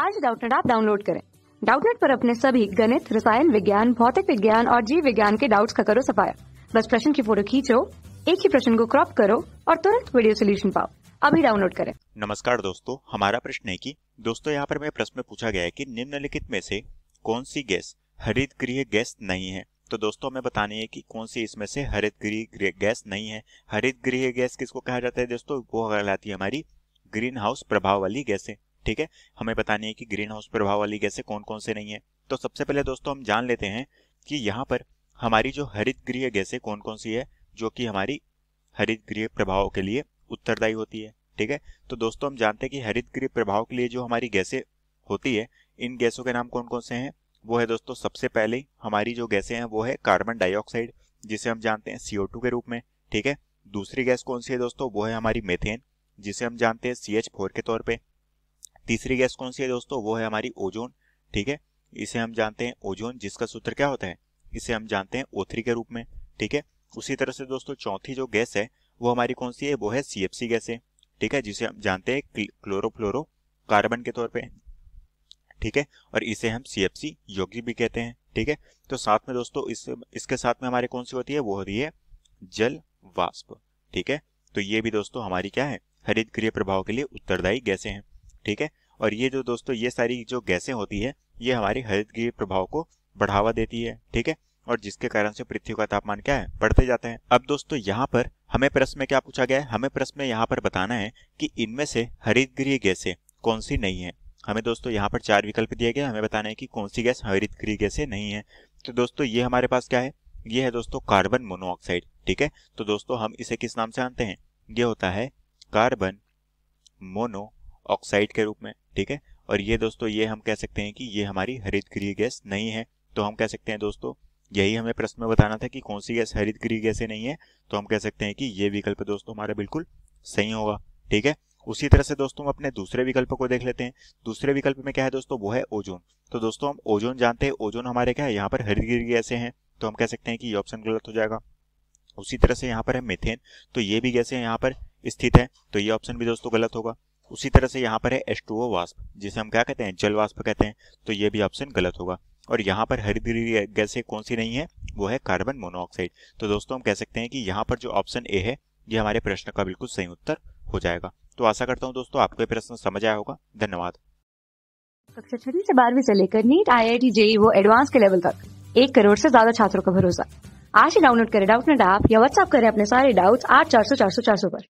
आज डाउटनेट आप डाउनलोड करें डाउटनेट पर अपने सभी गणित रसायन विज्ञान भौतिक विज्ञान और जीव विज्ञान के डाउट्स का करो सफाया बस प्रश्न की फोटो खींचो एक ही प्रश्न को क्रॉप करो और तुरंत वीडियो सोल्यूशन पाओ अभी डाउनलोड करें नमस्कार दोस्तों हमारा प्रश्न है कि दोस्तों यहाँ पर मेरे प्रश्न में पूछा गया है कि निम्नलिखित में से कौन सी गैस हरित गृह गैस नहीं है तो दोस्तों हमें बतानी है कि कौन सी इसमें से हरित गृह गैस नहीं है हरित गृह गैस किसको कहा जाता है दोस्तों वो कहलाती है हमारी ग्रीन हाउस प्रभाव वाली गैसें ठीक है हमें बतानी है कि ग्रीन हाउस प्रभाव वाली गैसें कौन कौन से नहीं है तो सबसे पहले दोस्तों हम जान लेते हैं कि यहाँ पर हमारी जो हरित गृह गैसें कौन कौन सी है जो कि हमारी हरित गृह प्रभाव के लिए उत्तरदायी होती है ठीक है तो दोस्तों हम जानते हैं कि हरित गृह प्रभाव के लिए जो हमारी गैसें होती है इन गैसों के नाम कौन कौन से हैं वो है दोस्तों सबसे पहले हमारी जो गैसें हैं वो है कार्बन डाइऑक्साइड जिसे हम जानते हैं सीओ के रूप में ठीक है दूसरी गैस कौन सी है दोस्तों वो है हमारी मेथेन जिसे हम जानते हैं सी के तौर पर तीसरी गैस कौन सी है दोस्तों वो है हमारी ओजोन ठीक है इसे हम जानते हैं ओजोन जिसका सूत्र क्या होता है इसे हम जानते हैं ओ के रूप में ठीक है उसी तरह से दोस्तों चौथी जो गैस है वो हमारी कौन सी है वो है सी गैस है ठीक है जिसे हम जानते हैं क्लोरोफ्लोरो कार्बन के तौर पे ठीक है और इसे हम सी एफ सी योगी भी कहते हैं ठीक है तो साथ में दोस्तों इस इसके साथ में हमारी कौन सी होती है वो होती है जल वाष्प ठीक है तो ये भी दोस्तों हमारी क्या है हरित क्रिय प्रभाव के लिए उत्तरदायी गैसे हैं ठीक है और ये जो दोस्तों ये सारी जो गैसें होती है ये हमारे गृह प्रभाव को बढ़ावा देती है ठीक है और जिसके कारण से पृथ्वी का तापमान क्या है बढ़ते जाते हैं अब दोस्तों यहाँ पर हमें प्रश्न में क्या पूछा गया है हमें प्रश्न में यहाँ पर बताना है कि इनमें से हरित गृह गैसें कौन सी नहीं है हमें दोस्तों यहाँ पर चार विकल्प दिए गए हमें बताना है कि कौन सी गैस हरित गृह गैसें नहीं है तो दोस्तों ये हमारे पास क्या है ये है दोस्तों कार्बन मोनोऑक्साइड ठीक है तो दोस्तों हम इसे किस नाम से जानते हैं ये होता है कार्बन ऑक्साइड के रूप में ठीक है और ये दोस्तों ये हम कह सकते हैं कि ये हमारी हरित गृह गैस नहीं है तो हम कह सकते हैं दोस्तों यही हमें प्रश्न में बताना था कि कौन सी गैस हरित गृह गैसे नहीं है तो हम कह सकते हैं कि ये विकल्प दोस्तों हमारा बिल्कुल सही होगा ठीक है उसी तरह से दोस्तों हम अपने दूसरे विकल्प को देख लेते हैं दूसरे विकल्प में क्या है दोस्तों वो है ओजोन तो दोस्तों हम ओजोन जानते हैं ओजोन हमारे क्या है यहाँ पर हरित गृह गैसे हैं तो हम कह सकते हैं कि ये ऑप्शन गलत हो जाएगा उसी तरह से यहाँ पर है मिथेन तो ये भी गैसे यहाँ पर स्थित है तो ये ऑप्शन भी दोस्तों गलत होगा उसी तरह से यहाँ पर है एस वाष्प जिसे हम क्या कहते हैं जल वाष्प कहते हैं तो ये भी ऑप्शन गलत होगा और यहाँ पर हरी धीरे गैसें कौन सी नहीं है वो है कार्बन मोनोऑक्साइड तो दोस्तों हम कह सकते हैं कि यहाँ पर जो ऑप्शन ए है ये हमारे प्रश्न का बिल्कुल सही उत्तर हो जाएगा तो आशा करता हूँ दोस्तों आपको प्रश्न समझ आया होगा धन्यवाद कक्षा छठी से बारहवीं से लेकर NEET I I T JEE वो एडवांस के लेवल तक एक करोड़ से ज्यादा छात्रों का भरोसा आज ही डाउनलोड करें डाउट नेट ऐप या व्हाट्सअप करें अपने सारे डाउट्स आठ चार सौ चार सौ चार सौ पर